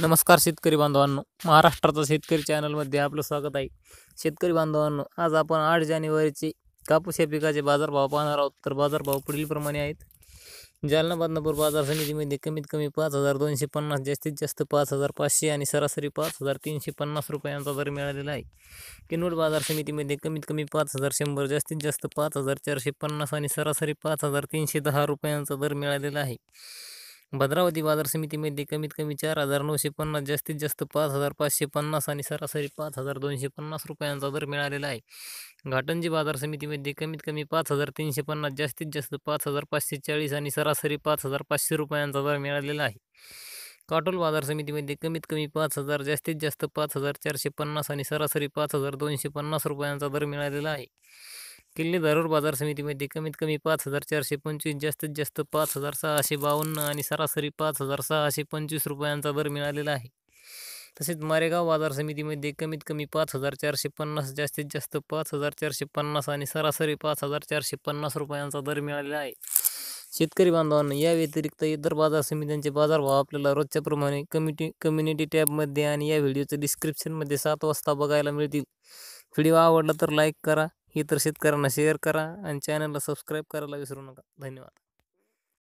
नमस्कार शेतकरी बांधवांनो महाराष्ट्राचा शेतकरी चॅनलमध्ये आपलं स्वागत आहे शेतकरी बांधवांनो आज आपण आठ जानेवारीचे कापूस या पिकाचे बाजारभाव पाहणार आहोत तर बाजारभाव पुढीलप्रमाणे आहेत जालना बदनापूर बाजार समितीमध्ये कमीत कमी पाच हजार दोनशे पन्नास जास्तीत जास्त पाच हजार पाचशे आणि सरासरी पाच हजार तीनशे पन्नास रुपयांचा दर मिळालेला आहे किनोट बाजार समितीमध्ये कमीत कमी पाच हजार शंभर जास्तीत जास्त पाच हजार चारशे पन्नास आणि सरासरी पाच हजार तीनशे दहा रुपयांचा दर मिळालेला आहे भद्रावती बाजार समितीमध्ये कमीत कमी चार हजार नऊशे पन्नास जास्तीत जास्त पाच हजार पाचशे पन्नास आणि सरासरी पाच हजार दोनशे पन्नास रुपयांचा दर मिळालेला आहे घाटंजी बाजार समितीमध्ये कमीत कमी पाच हजार तीनशे पन्नास जास्तीत जास्त पाच हजार पाचशे चाळीस आणि सरासरी पाच हजार पाचशे रुपयांचा दर मिळालेला आहे काटोल बाजार समितीमध्ये कमीत कमी पाच हजार जास्तीत जास्त पाच हजार चारशे पन्नास आणि सरासरी पाच हजार दोनशे पन्नास रुपयांचा दर मिळालेला आहे किल्ले धारूर बाजार समितीमध्ये कमीत कमी पाच हजार चारशे पंचवीस जास्तीत जास्त पाच हजार सहाशे बावन्न आणि सरासरी पाच हजार सहाशे पंचवीस रुपयांचा दर मिळालेला आहे तसेच मारेगाव बाजार समितीमध्ये कमीत कमी पाच हजार चारशे पन्नास जास्तीत जास्त पाच हजार चारशे पन्नास आणि सरासरी पाच हजार चारशे पन्नास रुपयांचा दर मिळालेला आहे शेतकरी बांधवांना या व्यतिरिक्त इतर बाजार समित्यांचे बाजारभाव आपल्याला रोजच्याप्रमाणे कम्युटी कम्युनिटी टॅबमध्ये आणि या व्हिडिओचं डिस्क्रिप्शनमध्ये सात वाजता बघायला मिळतील व्हिडिओ आवडला तर लाईक करा इतर शेतकऱ्यांना शेअर करा आणि चॅनलला सबस्क्राईब करायला विसरू नका धन्यवाद